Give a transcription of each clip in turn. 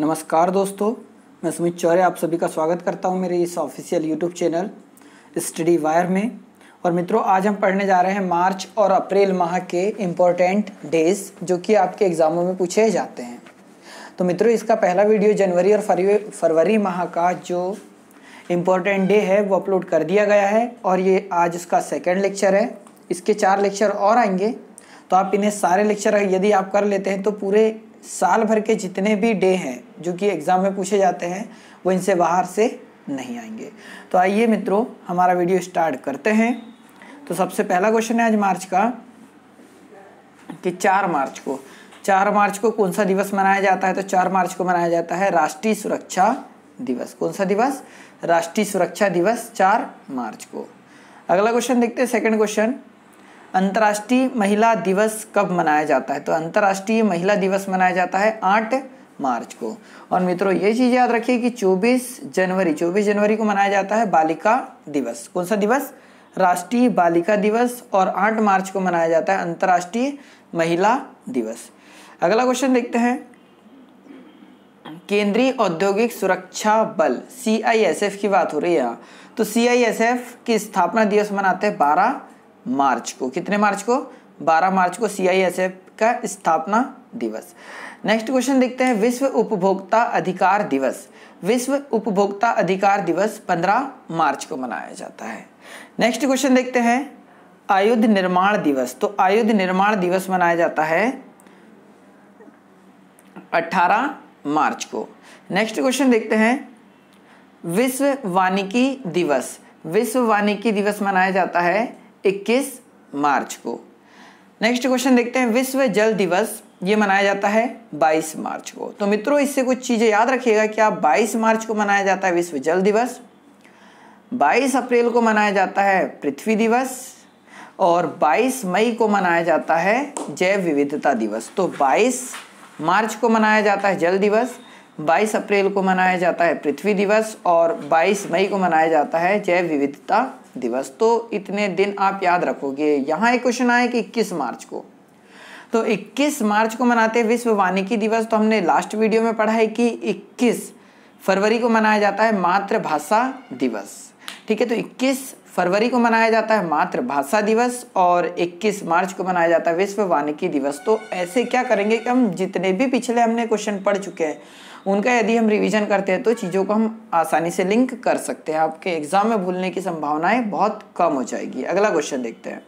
नमस्कार दोस्तों मैं सुमित चौरे आप सभी का स्वागत करता हूं मेरे इस official YouTube channel study wire में और मित्रों आज हम पढ़ने जा रहे हैं मार्च और अप्रैल माह के इम्पोर्टेंट डेज जो कि आपके एग्ज़ामों में पूछे जाते हैं तो मित्रों इसका पहला वीडियो जनवरी और फरवरी माह का जो इम्पोर्टेंट डे है वो अपलोड कर दिया गया है और ये आज इसका सेकेंड लेक्चर है इसके चार लेक्चर और आएंगे तो आप इन्हें सारे लेक्चर यदि आप कर लेते हैं तो पूरे साल भर के जितने भी डे हैं जो कि एग्ज़ाम में पूछे जाते हैं वो इनसे बाहर से नहीं आएंगे तो आइए मित्रों हमारा वीडियो स्टार्ट करते हैं तो सबसे पहला क्वेश्चन है आज मार्च का कि चार मार्च को चार मार्च को कौन सा दिवस मनाया जाता है तो चार मार्च को मनाया जाता है राष्ट्रीय सुरक्षा दिवस कौन सा दिवस राष्ट्रीय सुरक्षा दिवस चार मार्च को अगला क्वेश्चन देखते हैं सेकंड क्वेश्चन अंतर्राष्ट्रीय महिला दिवस कब मनाया जाता है तो अंतर्राष्ट्रीय महिला दिवस मनाया जाता है आठ मार्च को और मित्रों ये चीज़ याद रखिए कि 24 जनवरी 24 जनवरी को मनाया जाता है बालिका दिवस कौन सा दिवस राष्ट्रीय बालिका दिवस और 8 मार्च को मनाया जाता है अंतर्राष्ट्रीय महिला दिवस अगला क्वेश्चन देखते हैं केंद्रीय औद्योगिक सुरक्षा बल सी की बात हो रही है यहाँ तो सी की स्थापना दिवस मनाते हैं बारह मार्च को कितने मार्च को 12 मार्च को सी का स्थापना दिवस नेक्स्ट क्वेश्चन देखते हैं विश्व उपभोक्ता अधिकार दिवस विश्व उपभोक्ता अधिकार दिवस 15 मार्च को मनाया जाता है नेक्स्ट क्वेश्चन देखते हैं आयुध निर्माण दिवस तो आयुध निर्माण दिवस मनाया जाता है 18 मार्च को नेक्स्ट क्वेश्चन देखते हैं विश्व वानिकी दिवस विश्व वानिकी दिवस मनाया जाता है 21 मार्च को नेक्स्ट क्वेश्चन देखते हैं विश्व जल दिवस ये मनाया जाता है 22 मार्च को तो मित्रों इससे कुछ चीज़ें याद रखिएगा कि आप 22 मार्च को मनाया जाता है विश्व जल दिवस 22 अप्रैल को मनाया जाता है पृथ्वी दिवस और 22 मई को मनाया जाता है जैव विविधता दिवस तो 22 मार्च को मनाया जाता है जल दिवस 22 अप्रैल को मनाया जाता है पृथ्वी दिवस और 22 मई को मनाया जाता है जैव विविधता दिवस तो इतने दिन आप याद रखोगे यहाँ एक क्वेश्चन आया कि इक्कीस मार्च को तो 21 मार्च को मनाते विश्व वानिकी दिवस तो हमने लास्ट वीडियो में पढ़ा है कि 21 फरवरी को मनाया जाता है मातृभाषा दिवस ठीक है तो 21 फरवरी को मनाया जाता है मातृभाषा दिवस और 21 मार्च को मनाया जाता है विश्व वानिकी दिवस तो ऐसे क्या करेंगे कि हम जितने भी पिछले हमने क्वेश्चन पढ़ चुके हैं उनका यदि हम रिविजन करते हैं तो चीज़ों को हम आसानी से लिंक कर सकते हैं आपके एग्ज़ाम में भूलने की संभावनाएं बहुत कम हो जाएगी अगला क्वेश्चन देखते हैं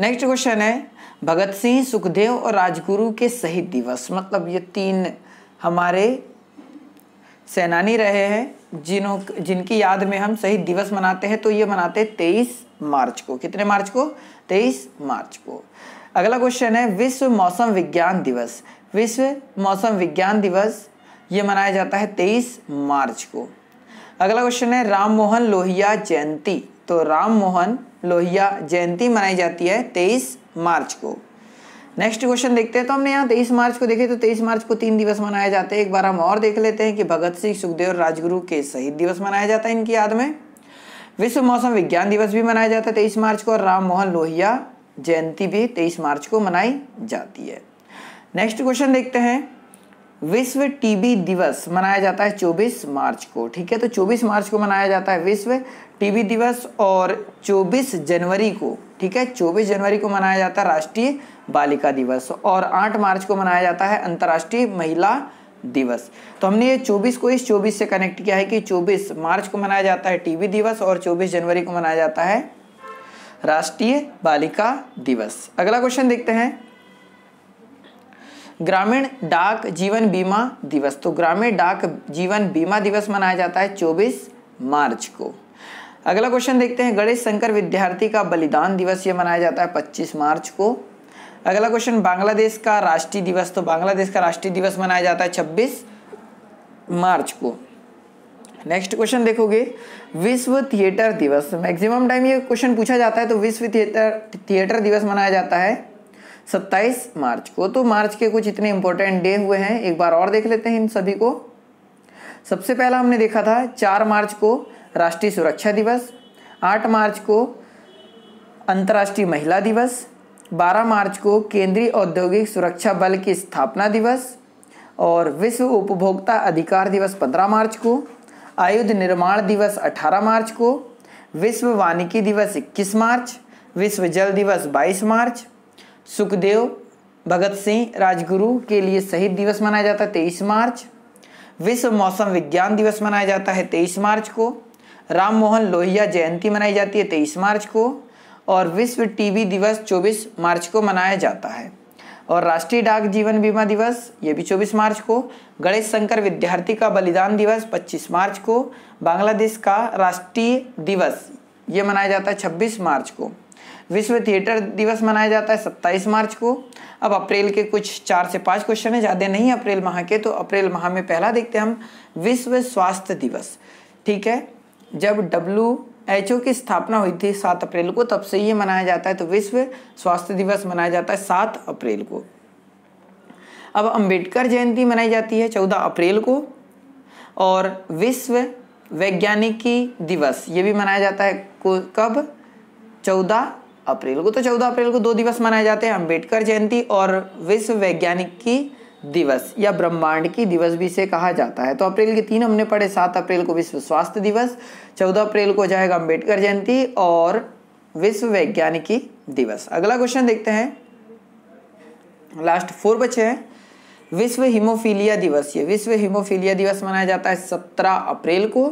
नेक्स्ट क्वेश्चन है भगत सिंह सुखदेव और राजगुरु के शहीद दिवस मतलब ये तीन हमारे सेनानी रहे हैं जिन्हों जिनकी याद में हम शहीद दिवस मनाते हैं तो ये मनाते हैं तेईस मार्च को कितने मार्च को तेईस मार्च को अगला क्वेश्चन है विश्व मौसम विज्ञान दिवस विश्व मौसम विज्ञान दिवस ये मनाया जाता है 23 मार्च को अगला क्वेश्चन है राम मोहन लोहिया जयंती तो राम मोहन लोहिया जयंती मनाई जाती है 23 मार्च को नेक्स्ट क्वेश्चन देखते हैं तो हमने यहाँ 23 मार्च को देखे तो 23 मार्च को तीन दिवस मनाए जाते हैं एक बार हम और देख लेते हैं कि भगत सिंह सुखदेव और राजगुरु के शहीद दिवस मनाया जाता है इनकी याद में विश्व मौसम विज्ञान दिवस भी मनाया जाता है तेईस मार्च को और राम मोहन लोहिया जयंती भी तेईस मार्च को मनाई जाती है नेक्स्ट क्वेश्चन देखते हैं विश्व टीबी दिवस मनाया जाता है 24 मार्च को ठीक है तो 24 मार्च को मनाया जाता है विश्व टीबी दिवस और 24 जनवरी को ठीक है 24 जनवरी को मनाया जाता है राष्ट्रीय बालिका दिवस और 8 मार्च को मनाया जाता है अंतर्राष्ट्रीय महिला दिवस तो हमने ये 24 को इस 24 से कनेक्ट किया है कि 24 मार्च को मनाया जाता है टीबी दिवस और 24 जनवरी को मनाया जाता है राष्ट्रीय बालिका दिवस अगला क्वेश्चन देखते हैं ग्रामीण डाक जीवन बीमा दिवस तो ग्रामीण डाक जीवन बीमा दिवस मनाया जाता है 24 मार्च को अगला क्वेश्चन देखते हैं गणेश शंकर विद्यार्थी का बलिदान दिवस ये मनाया जाता है 25 मार्च को अगला क्वेश्चन बांग्लादेश का राष्ट्रीय दिवस तो बांग्लादेश का राष्ट्रीय दिवस मनाया जाता है छब्बीस मार्च को नेक्स्ट क्वेश्चन देखोगे विश्व थिएटर दिवस मैक्सिमम टाइम ये क्वेश्चन पूछा जाता है तो विश्व थिएटर थिएटर दिवस मनाया जाता है सत्ताईस मार्च को तो मार्च के कुछ इतने इंपॉर्टेंट डे हुए हैं एक बार और देख लेते हैं इन सभी को सबसे पहला हमने देखा था चार मार्च को राष्ट्रीय सुरक्षा दिवस आठ मार्च को अंतर्राष्ट्रीय महिला दिवस बारह मार्च को केंद्रीय औद्योगिक सुरक्षा बल की स्थापना दिवस और विश्व उपभोक्ता अधिकार दिवस पंद्रह मार्च को आयुध निर्माण दिवस अठारह मार्च को विश्व वानिकी दिवस इक्कीस मार्च विश्व जल दिवस बाईस मार्च सुखदेव भगत सिंह राजगुरु के लिए शहीद दिवस मनाया जाता है तेईस मार्च विश्व मौसम विज्ञान दिवस मनाया जाता है तेईस मार्च को राम मोहन लोहिया जयंती मनाई जाती है तेईस मार्च को और विश्व टीवी दिवस चौबीस मार्च को मनाया जाता है और राष्ट्रीय डाक जीवन बीमा दिवस ये भी 24 मार्च को गणेश शंकर विद्यार्थी का बलिदान दिवस 25 मार्च को बांग्लादेश का राष्ट्रीय दिवस ये मनाया जाता है 26 मार्च को विश्व थिएटर दिवस मनाया जाता है सत्ताईस मार्च को अब अप्रैल के कुछ चार से पांच क्वेश्चन है ज़्यादा नहीं अप्रैल माह के तो अप्रैल माह में पहला देखते हैं हम विश्व स्वास्थ्य दिवस ठीक है जब डब्ल्यू एच की स्थापना हुई थी सात अप्रैल को तब से ये मनाया जाता है तो विश्व स्वास्थ्य दिवस मनाया जाता है सात अप्रैल को अब अंबेडकर जयंती मनाई जाती है चौदह अप्रैल को और विश्व वैज्ञानिकी दिवस ये भी मनाया जाता है कब चौदह अप्रैल को तो चौदह अप्रैल को दो दिवस मनाए जाते हैं अम्बेडकर जयंती और विश्व वैज्ञानिक की दिवस या ब्रह्मांड की दिवस भी से कहा जाता है तो अप्रैल के तीन हमने पढ़े सात अप्रैल को विश्व स्वास्थ्य दिवस चौदह अप्रैल को जाएगा अम्बेडकर जयंती और विश्व वैज्ञानिकी दिवस अगला क्वेश्चन देखते हैं लास्ट फोर बचे हैं विश्व हिमोफीलिया दिवस ये विश्व हिमोफीलिया दिवस मनाया जाता है सत्रह अप्रैल को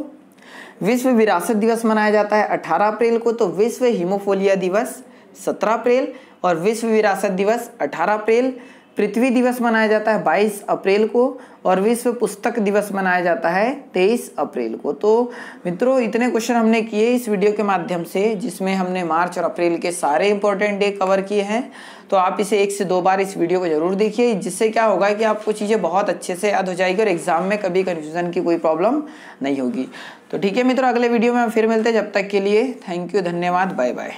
विश्व विरासत दिवस मनाया जाता है अठारह अप्रैल को तो विश्व हिमोफोलिया दिवस सत्रह अप्रैल और विश्व विरासत दिवस अठारह अप्रैल पृथ्वी दिवस मनाया जाता है 22 अप्रैल को और विश्व पुस्तक दिवस मनाया जाता है 23 अप्रैल को तो मित्रों इतने क्वेश्चन हमने किए इस वीडियो के माध्यम से जिसमें हमने मार्च और अप्रैल के सारे इंपॉर्टेंट डे कवर किए हैं तो आप इसे एक से दो बार इस वीडियो को जरूर देखिए जिससे क्या होगा कि आपको चीज़ें बहुत अच्छे से याद हो जाएगी और एग्जाम में कभी कन्फ्यूजन की कोई प्रॉब्लम नहीं होगी तो ठीक है मित्रों अगले वीडियो में हम फिर मिलते हैं जब तक के लिए थैंक यू धन्यवाद बाय बाय